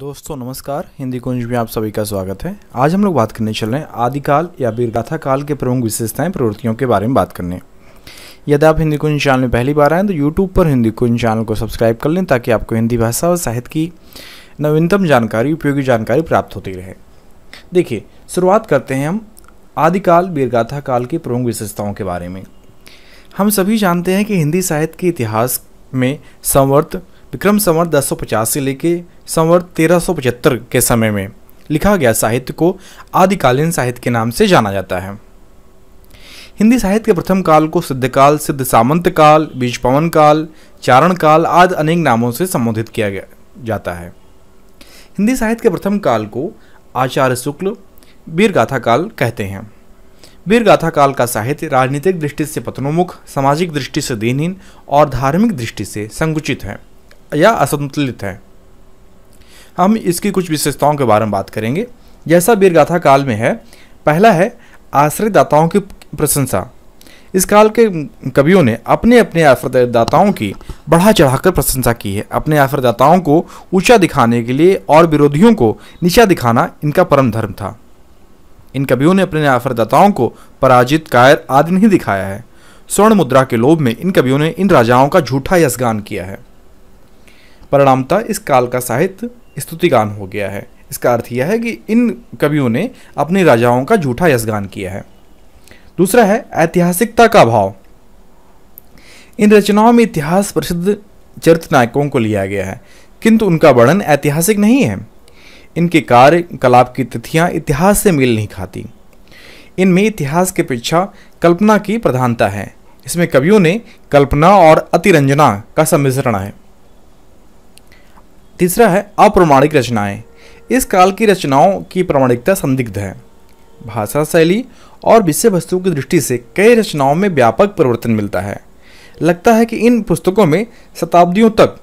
दोस्तों नमस्कार हिंदी कुंज में आप सभी का स्वागत है आज हम लोग बात करने चल रहे हैं आदिकाल या बीरगाथा काल के प्रमुख विशेषताएं प्रवृत्तियों के बारे में बात करने यदि आप हिंदी कुंज चैनल में पहली बार आएँ तो यूट्यूब पर हिंदी कुंज चैनल को सब्सक्राइब कर लें ताकि आपको हिंदी भाषा और साहित्य की नवीनतम जानकारी उपयोगी जानकारी प्राप्त होती रहे देखिए शुरुआत करते हैं हम आदिकाल बीरगाथा काल की प्रमुख विशेषताओं के बारे में हम सभी जानते हैं कि हिंदी साहित्य के इतिहास में संवर्त विक्रम संवर दस से लेके संवर तेरह के समय में लिखा गया साहित्य को आदिकालीन साहित्य के नाम से जाना जाता है हिंदी साहित्य के प्रथम काल को सिद्धकाल सिद्ध सामंत काल बीज पवन काल चारण काल आदि अनेक नामों से संबोधित किया गया जाता है हिंदी साहित्य के प्रथम काल को आचार्य शुक्ल वीरगाथा काल कहते हैं वीरगाथा काल का साहित्य राजनीतिक दृष्टि से पतनोमुख सामाजिक दृष्टि से दीनहीन और धार्मिक दृष्टि से संकुचित है या असंतुलित है हम इसकी कुछ विशेषताओं के बारे में बात करेंगे जैसा वीरगाथा काल में है पहला है आश्रयदाताओं की प्रशंसा इस काल के कवियों ने अपने अपने आश्रयदाताओं की बढ़ा चढ़ाकर प्रशंसा की है अपने आश्रयदाताओं को ऊंचा दिखाने के लिए और विरोधियों को नीचा दिखाना इनका परम धर्म था इन कवियों ने अपने आश्रयदाताओं को पराजित कायर आदि नहीं दिखाया है स्वर्ण मुद्रा के लोभ में इन कवियों ने इन राजाओं का झूठा यशगान किया है परिणामता इस काल का साहित्य स्तुतिगान हो गया है इसका अर्थ यह है कि इन कवियों ने अपने राजाओं का झूठा यशगान किया है दूसरा है ऐतिहासिकता का भाव इन रचनाओं में इतिहास प्रसिद्ध चरित्र नायकों को लिया गया है किंतु उनका वर्णन ऐतिहासिक नहीं है इनके कार्य कलाप की तिथियां इतिहास से मेल नहीं खाती इनमें इतिहास के पीछा कल्पना की प्रधानता है इसमें कवियों ने कल्पना और अतिरंजना का सम्मिश्रण है तीसरा है अप्रमाणिक रचनाएं इस काल की रचनाओं की प्रामाणिकता संदिग्ध है भाषा शैली और विषय वस्तु की दृष्टि से कई रचनाओं में व्यापक परिवर्तन मिलता है लगता है कि इन पुस्तकों में शताब्दियों तक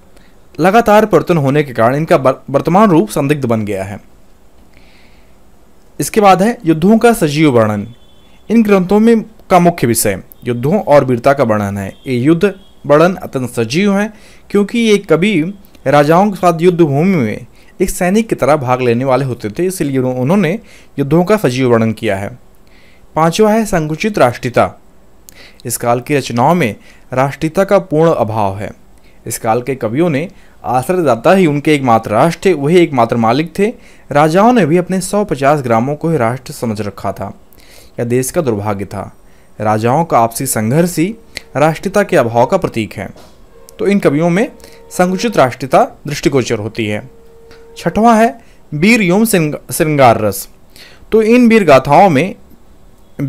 लगातार परिवर्तन होने के कारण इनका वर्तमान रूप संदिग्ध बन गया है इसके बाद है युद्धों का सजीव वर्णन इन ग्रंथों में का मुख्य विषय युद्धों और वीरता का वर्णन है ये युद्ध वर्णन अत्यंत सजीव हैं क्योंकि ये कभी राजाओं के साथ युद्ध भूमि में एक सैनिक की तरह भाग लेने वाले होते थे इसलिए उन्होंने युद्धों का सजीव वर्णन किया है पांचवा है संकुचित राष्ट्रीयता इस काल की रचनाओं में राष्ट्रीयता का पूर्ण अभाव है इस काल के कवियों ने आश्रयदाता ही उनके एकमात्र राष्ट्र थे वही एकमात्र मालिक थे राजाओं ने भी अपने 150 ग्रामों को ही राष्ट्र समझ रखा था यह देश का दुर्भाग्य था राजाओं का आपसी संघर्ष ही राष्ट्रीयता के अभाव का प्रतीक है तो इन कवियों में संकुचित राष्ट्रीयता दृष्टिगोचर होती है छठवां है वीर एवं श्रृंगार रस तो इन वीर गाथाओं में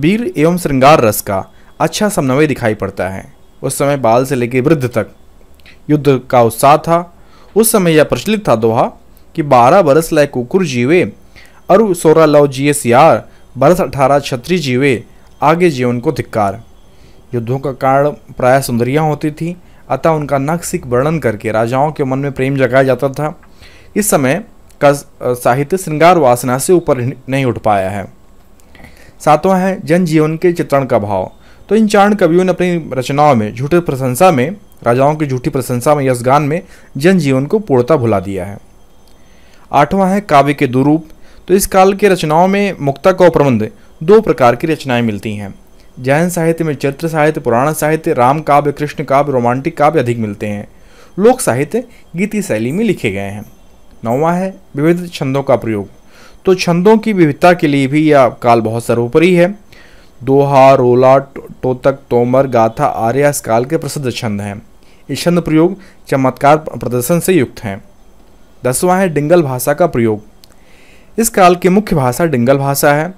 वीर एवं श्रृंगार रस का अच्छा समन्वय दिखाई पड़ता है उस समय बाल से लेकर वृद्ध तक युद्ध का उत्साह था उस समय यह प्रचलित था दोहा कि बारह बरस लय कुकुर जीवे अरु सोरा लव जिये सियार बरस अठारह छत्री जीवे आगे जीवन को धिक्कार युद्धों का कारण प्राय सुंदरियाँ होती थी अतः उनका नक्सिक वर्णन करके राजाओं के मन में प्रेम जगाया जाता था इस समय का साहित्य श्रृंगार वासना से ऊपर नहीं उठ पाया है सातवां है जनजीवन के चित्रण का भाव तो इन चारण कवियों ने अपनी रचनाओं में झूठे प्रशंसा में राजाओं की झूठी प्रशंसा में यशगान में जनजीवन को पूर्णता भुला दिया है आठवां है काव्य के दुरूप तो इस काल की रचनाओं में मुक्ता का प्रबंध दो प्रकार की रचनाएं मिलती हैं जैन साहित्य में चरित्र साहित्य पुराण साहित्य राम काव्य कृष्ण काव्य रोमांटिक काव्य अधिक मिलते हैं लोक साहित्य गीति शैली में लिखे गए हैं नौवा है विविध छंदों का प्रयोग तो छंदों की विविधता के लिए भी यह काल बहुत सर्वोपरि है दोहा रोला टोतक तोमर गाथा आर्य इस काल के प्रसिद्ध छंद हैं ये छंद प्रयोग चमत्कार प्रदर्शन से युक्त हैं दसवां है डिंगल भाषा का प्रयोग इस काल की मुख्य भाषा डिंगल भाषा है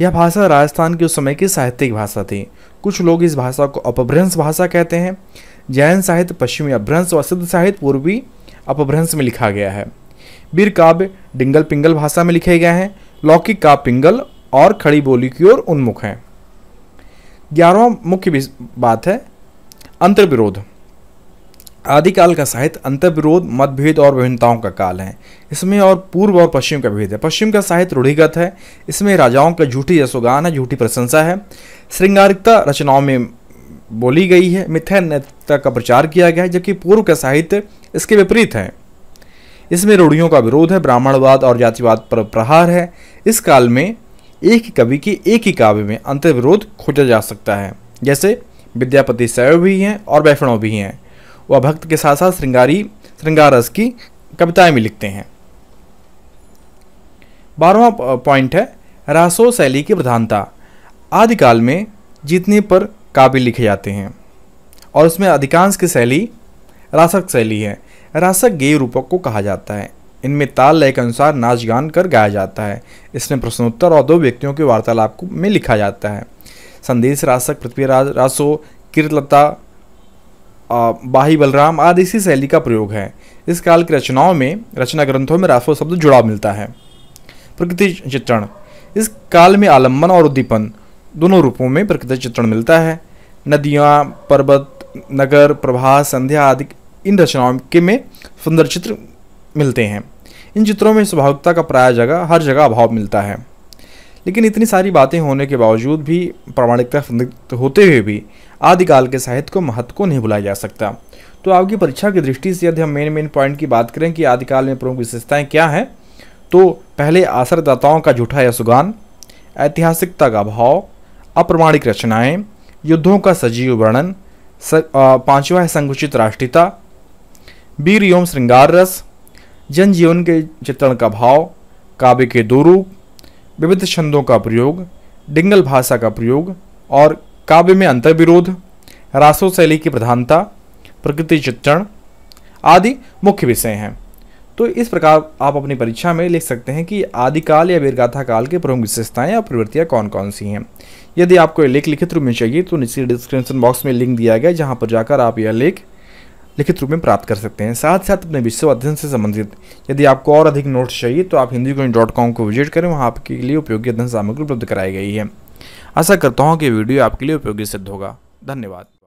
यह भाषा राजस्थान के उस समय की साहित्यिक भाषा थी कुछ लोग इस भाषा को अपभ्रंश भाषा कहते हैं जैन साहित्य पश्चिमी अपभ्रंश और सिद्ध साहित्य पूर्वी अपभ्रंश में लिखा गया है वीर काव्य डिंगल पिंगल भाषा में लिखे गए हैं लौकिक काव्य पिंगल और खड़ी बोली की ओर उन्मुख हैं ग्यारहवा मुख्य बात है अंतर्विरोध आदिकाल का साहित्य अंतर्विरोध मतभेद और विभिन्नताओं का काल है इसमें और पूर्व और पश्चिम का भेद है पश्चिम का साहित्य रूढ़िगत है इसमें राजाओं का झूठी यशोगान है झूठी प्रशंसा है श्रृंगारिकता रचनाओं में बोली गई है मिथ्या नैतिकता का प्रचार किया गया है जबकि पूर्व का साहित्य इसके विपरीत है इसमें रूढ़ियों का विरोध है ब्राह्मणवाद और जातिवाद पर प्रहार है इस काल में एक ही कवि के एक ही काव्य में अंतर्विरोध खोजा जा सकता है जैसे विद्यापति शैव भी हैं और वैष्णव भी हैं वह भक्त के साथ साथ श्रृंगारी श्रृंगारस की कविताएं भी लिखते हैं बारहवा पॉइंट है रासो शैली की प्रधानता आदिकाल में जीतने पर काव्य लिखे जाते हैं और उसमें अधिकांश की शैली रासक शैली है रासक गेय रूपक को कहा जाता है इनमें ताल लय के अनुसार नाच गान कर गाया जाता है इसमें प्रश्नोत्तर और दो व्यक्तियों के वार्तालाप में लिखा जाता है संदेश रासक पृथ्वीराज रासो कीर्तलता बाही बलराम आदि इसी शैली का प्रयोग है इस काल की रचनाओं में रचना ग्रंथों में राष्ट्र शब्द जुड़ाव मिलता है प्रकृति चित्रण इस काल में आलम्बन और उद्दीपन दोनों रूपों में प्रकृति चित्रण मिलता है नदियाँ पर्वत नगर प्रभा संध्या आदि इन रचनाओं के में सुंदर चित्र मिलते हैं इन चित्रों में स्वाभाविकता का प्राय जगह हर जगह अभाव मिलता है लेकिन इतनी सारी बातें होने के बावजूद भी प्रामाणिकता संदिग्ध होते हुए भी आदिकाल के साहित्य को महत्व को नहीं भुलाया जा सकता तो आपकी परीक्षा की दृष्टि से यदि हम मेन मेन पॉइंट की बात करें कि आदिकाल में प्रमुख विशेषताएं क्या हैं तो पहले असरदाताओं का झूठा या सुगान ऐतिहासिकता का भाव अप्रमाणिक रचनाएं युद्धों का सजीव वर्णन पांचवा है संकुचित राष्ट्रीयता वीर एवं श्रृंगार रस जनजीवन के चित्रण का भाव काव्य के दो रूप विविध छंदों का प्रयोग डिंगल भाषा का प्रयोग और काव्य में अंतर विरोध रासो शैली की प्रधानता प्रकृति चित्रण आदि मुख्य विषय हैं तो इस प्रकार आप अपनी परीक्षा में लिख सकते हैं कि आदिकाल या वीरगाथा काल के प्रमुख विशेषताएं या प्रवृत्तियां कौन कौन सी हैं यदि आपको यह लेख लिखित रूप में चाहिए तो नीचे डिस्क्रिप्शन बॉक्स में लिंक दिया गया जहां पर जाकर आप यह लेख लिखित रूप में प्राप्त कर सकते हैं साथ साथ अपने विश्व अध्ययन से संबंधित यदि आपको और अधिक नोट्स चाहिए तो आप हिंदी डॉट कॉम को विजिट करें वहाँ आपके लिए उपयोगी अध्ययन सामग्री उपलब्ध कराई गई है आशा करता हूँ कि वीडियो आपके लिए उपयोगी सिद्ध होगा धन्यवाद